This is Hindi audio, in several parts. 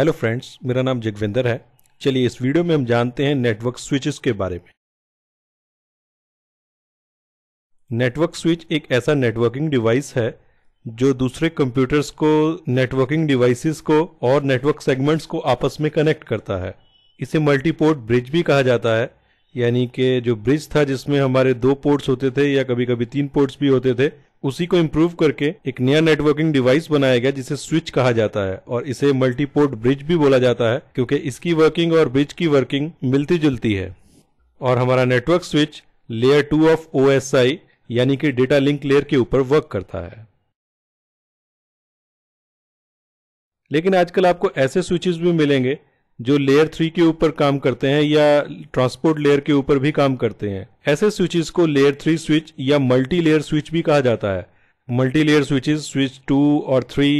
हेलो फ्रेंड्स मेरा नाम जगविंदर है चलिए इस वीडियो में हम जानते हैं नेटवर्क स्विचेस के बारे में नेटवर्क स्विच एक ऐसा नेटवर्किंग डिवाइस है जो दूसरे कंप्यूटर्स को नेटवर्किंग डिवाइसेस को और नेटवर्क सेगमेंट्स को आपस में कनेक्ट करता है इसे मल्टीपोर्ट ब्रिज भी कहा जाता है यानी कि जो ब्रिज था जिसमें हमारे दो पोर्ट्स होते थे या कभी कभी तीन पोर्ट्स भी होते थे उसी को इम्प्रूव करके एक नया नेटवर्किंग डिवाइस बनाया गया जिसे स्विच कहा जाता है और इसे मल्टीपोर्ट ब्रिज भी बोला जाता है क्योंकि इसकी वर्किंग और ब्रिज की वर्किंग मिलती जुलती है और हमारा network switch layer two of O यानी कि डेटा लिंक लेयर के ऊपर वर्क करता है लेकिन आजकल आपको ऐसे स्विचेस भी मिलेंगे जो लेयर थ्री के ऊपर काम करते हैं या ट्रांसपोर्ट लेयर के ऊपर भी काम करते हैं ऐसे स्विचेस को लेयर थ्री स्विच या मल्टी लेयर स्विच भी कहा जाता है multi layer switches switch two और थ्री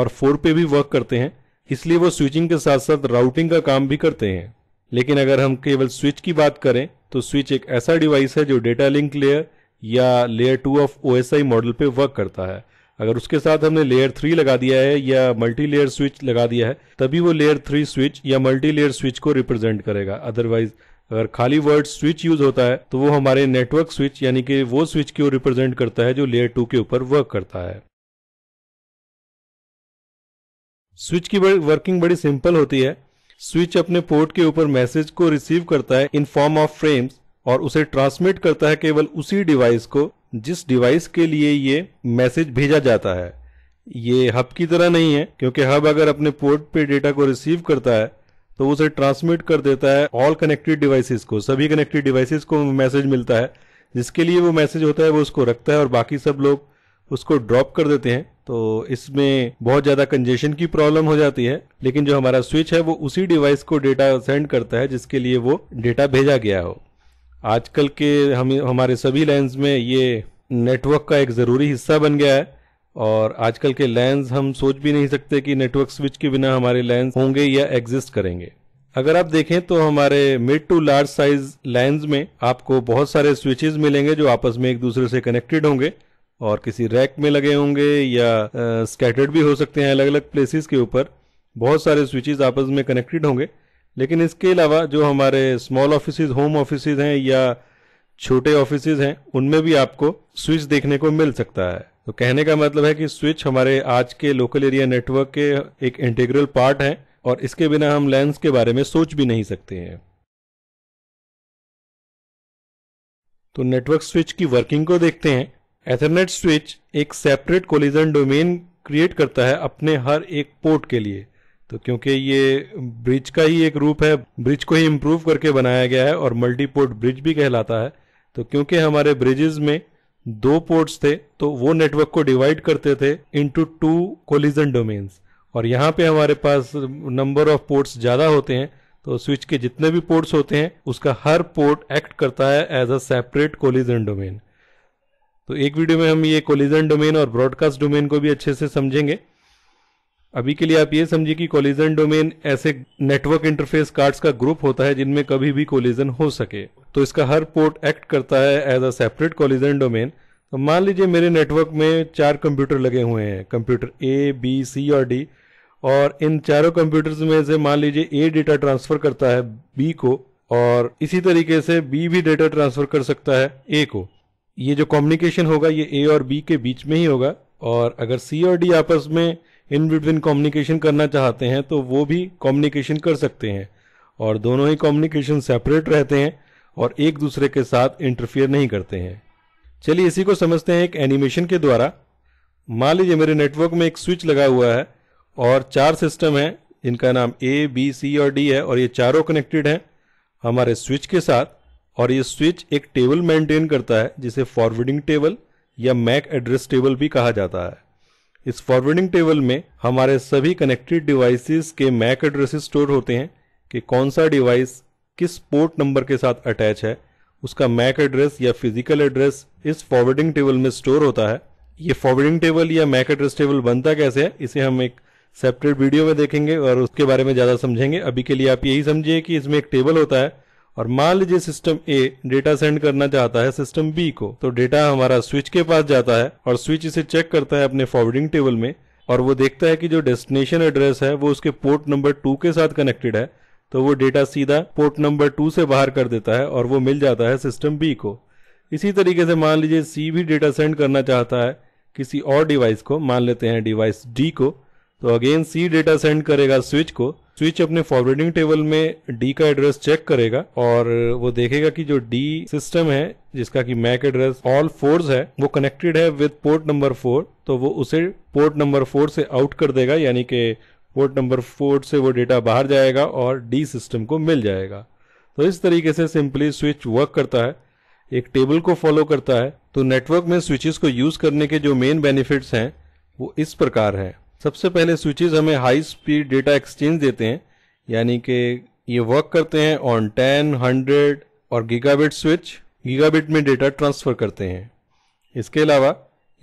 और फोर पे भी वर्क करते हैं इसलिए वो स्विचिंग के साथ साथ राउटिंग का काम भी करते हैं लेकिन अगर हम केवल स्विच की बात करें तो स्विच एक ऐसा डिवाइस है जो डेटा लिंक लेयर या layer two of O model पे वर्क करता है अगर उसके साथ हमने लेयर थ्री लगा दिया है या मल्टी लेयर स्विच लगा दिया है तभी वो लेयर थ्री स्विच या मल्टी लेयर स्विच को रिप्रेजेंट करेगा अदरवाइज अगर खाली वर्ड स्विच यूज होता है तो वो हमारे नेटवर्क स्विच यानी कि वो स्विच को रिप्रेजेंट करता है जो लेयर टू के ऊपर वर्क करता है स्विच की वर्किंग बड़ी सिंपल होती है स्विच अपने पोर्ट के ऊपर मैसेज को रिसीव करता है इन फॉर्म ऑफ फ्रेम्स और उसे ट्रांसमिट करता है केवल उसी डिवाइस को जिस डिवाइस के लिए ये मैसेज भेजा जाता है ये हब की तरह नहीं है क्योंकि हब अगर अपने पोर्ट पे डेटा को रिसीव करता है तो उसे ट्रांसमिट कर देता है ऑल कनेक्टेड डिवाइसेस को सभी कनेक्टेड डिवाइसेस को मैसेज मिलता है जिसके लिए वो मैसेज होता है वो उसको रखता है और बाकी सब लोग उसको ड्रॉप कर देते हैं तो इसमें बहुत ज़्यादा कंजेशन की प्रॉब्लम हो जाती है लेकिन जो हमारा स्विच है वो उसी डिवाइस को डेटा सेंड करता है जिसके लिए वो डेटा भेजा गया हो आजकल के हम हमारे सभी लेंस में ये नेटवर्क का एक ज़रूरी हिस्सा बन गया है और आजकल के लेंस हम सोच भी नहीं सकते कि नेटवर्क स्विच के बिना हमारे लेंस होंगे या एग्जिस्ट करेंगे अगर आप देखें तो हमारे mid to large size LANs में आपको बहुत सारे स्विचेस मिलेंगे जो आपस में एक दूसरे से कनेक्टेड होंगे और किसी रैक में लगे होंगे या स्कैटर्ड भी हो सकते हैं अलग अलग प्लेसेस के ऊपर बहुत सारे स्विचेस आपस में कनेक्टेड होंगे लेकिन इसके अलावा जो हमारे स्मॉल ऑफिस होम ऑफिस हैं या छोटे ऑफिस हैं उनमें भी आपको स्विच देखने को मिल सकता है तो कहने का मतलब है कि स्विच हमारे आज के लोकल एरिया नेटवर्क के एक इंटीग्रल पार्ट है और इसके बिना हम लेंस के बारे में सोच भी नहीं सकते हैं तो नेटवर्क स्विच की वर्किंग को देखते हैं एथरनेट स्विच एक सेपरेट कोलिजन डोमेन क्रिएट करता है अपने हर एक पोर्ट के लिए तो क्योंकि ये ब्रिज का ही एक रूप है ब्रिज को ही इम्प्रूव करके बनाया गया है और मल्टीपोर्ट ब्रिज भी कहलाता है तो क्योंकि हमारे ब्रिजेज में दो पोर्ट्स थे तो वो नेटवर्क को डिवाइड करते थे इनटू टू कोलिजन डोमेन्स और यहाँ पे हमारे पास नंबर ऑफ पोर्ट्स ज़्यादा होते हैं तो स्विच के जितने भी पोर्ट्स होते हैं उसका हर पोर्ट एक्ट करता है as a separate collision domain तो एक वीडियो में हम ये कोलिजन डोमेन और ब्रॉडकास्ट डोमेन को भी अच्छे से समझेंगे अभी के लिए आप ये समझिए कि कोलिजन डोमेन ऐसे नेटवर्क इंटरफेस कार्ड्स का ग्रुप होता है जिनमें कभी भी कोलिजन हो सके तो इसका हर पोर्ट एक्ट करता है as a separate collision domain तो मान लीजिए मेरे नेटवर्क में चार कंप्यूटर लगे हुए हैं कंप्यूटर ए बी सी और डी और इन चारों कंप्यूटर्स में से मान लीजिए ए डेटा ट्रांसफर करता है बी को और इसी तरीके से बी भी डेटा ट्रांसफर कर सकता है ए को ये जो कम्युनिकेशन होगा ये ए और बी के बीच में ही होगा और अगर सी और डी आपस में इन बिटवीन कम्युनिकेशन करना चाहते हैं तो वो भी कम्युनिकेशन कर सकते हैं और दोनों ही कम्युनिकेशन सेपरेट रहते हैं और एक दूसरे के साथ इंटरफियर नहीं करते हैं चलिए इसी को समझते हैं एक एनिमेशन के द्वारा मान लीजिए मेरे नेटवर्क में एक स्विच लगा हुआ है और चार सिस्टम हैं जिनका नाम ए बी सी और डी है और ये चारों कनेक्टेड हैं हमारे स्विच के साथ और ये स्विच एक टेबल मेंटेन करता है जिसे फॉरवर्डिंग टेबल या मैक एड्रेस टेबल भी कहा जाता है इस फॉरवर्डिंग टेबल में हमारे सभी कनेक्टेड डिवाइसेस के मैक एड्रेसेस स्टोर होते हैं कि कौन सा डिवाइस किस पोर्ट नंबर के साथ अटैच है उसका मैक एड्रेस या फिजिकल एड्रेस इस फॉरवर्डिंग टेबल में स्टोर होता है ये फॉरवर्डिंग टेबल या मैक एड्रेस टेबल बनता कैसे है इसे हम एक सेपरेट वीडियो में देखेंगे और उसके बारे में ज़्यादा समझेंगे अभी के लिए आप यही समझिए कि इसमें एक टेबल होता है और मान लीजिए सिस्टम ए डेटा सेंड करना चाहता है सिस्टम बी को तो डेटा हमारा स्विच के पास जाता है और स्विच इसे चेक करता है अपने फॉरवर्डिंग टेबल में और वो देखता है कि जो डेस्टिनेशन एड्रेस है वो उसके पोर्ट नंबर टू के साथ कनेक्टेड है तो वो डेटा सीधा पोर्ट नंबर टू से बाहर कर देता है और वो मिल जाता है सिस्टम बी को इसी तरीके से मान लीजिए सी भी डेटा सेंड करना चाहता है किसी और डिवाइस को मान लेते हैं डिवाइस डी को तो अगेन सी डेटा सेंड करेगा स्विच को स्विच अपने फॉरवर्डिंग टेबल में डी का एड्रेस चेक करेगा और वो देखेगा कि जो डी सिस्टम है जिसका कि मैक एड्रेस ऑल फोर्स है वो कनेक्टेड है विद पोर्ट नंबर फोर तो वो उसे पोर्ट नंबर फोर से आउट कर देगा यानी कि पोर्ट नंबर फोर से वो डेटा बाहर जाएगा और डी सिस्टम को मिल जाएगा तो इस तरीके से सिंपली स्विच वर्क करता है एक टेबल को फॉलो करता है तो नेटवर्क में स्विचेस को यूज करने के जो मेन बेनिफिट्स हैं वो इस प्रकार हैं सबसे पहले स्विचेज हमें हाई स्पीड डेटा एक्सचेंज देते हैं यानी कि ये वर्क करते हैं ऑन टेन हंड्रेड और गीगाबिट स्विच गीगाबिट में डेटा ट्रांसफ़र करते हैं इसके अलावा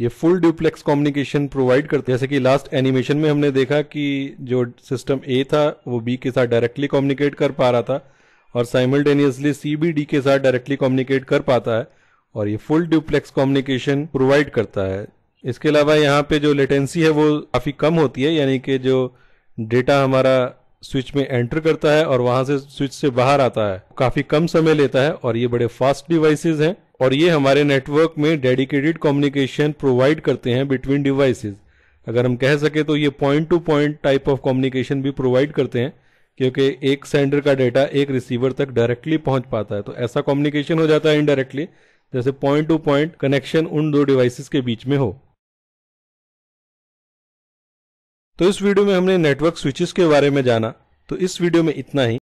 ये फुल ड्यूप्लेक्स कम्युनिकेशन प्रोवाइड करते हैं जैसे कि लास्ट एनिमेशन में हमने देखा कि जो सिस्टम ए था वो बी के साथ डायरेक्टली कम्युनिकेट कर पा रहा था और साइमल्टेनियसली सी बी डी के साथ डायरेक्टली कम्युनिकेट कर पाता है और ये फुल ड्यूप्लेक्स कम्युनिकेशन प्रोवाइड करता है इसके अलावा यहाँ पे जो लेटेंसी है वो काफ़ी कम होती है यानी कि जो डेटा हमारा स्विच में एंटर करता है और वहाँ से स्विच से बाहर आता है काफ़ी कम समय लेता है और ये बड़े फास्ट डिवाइसेस हैं और ये हमारे नेटवर्क में डेडिकेटेड कम्युनिकेशन प्रोवाइड करते हैं बिटवीन डिवाइसेस अगर हम कह सके तो ये point to point type of communication भी प्रोवाइड करते हैं क्योंकि एक सेंडर का डेटा एक रिसीवर तक डायरेक्टली पहुंच पाता है तो ऐसा कम्युनिकेशन हो जाता है इनडायरेक्टली जैसे पॉइंट टू पॉइंट कनेक्शन उन दो डिवाइसेस के बीच में हो तो इस वीडियो में हमने नेटवर्क स्विचेस के बारे में जाना तो इस वीडियो में इतना ही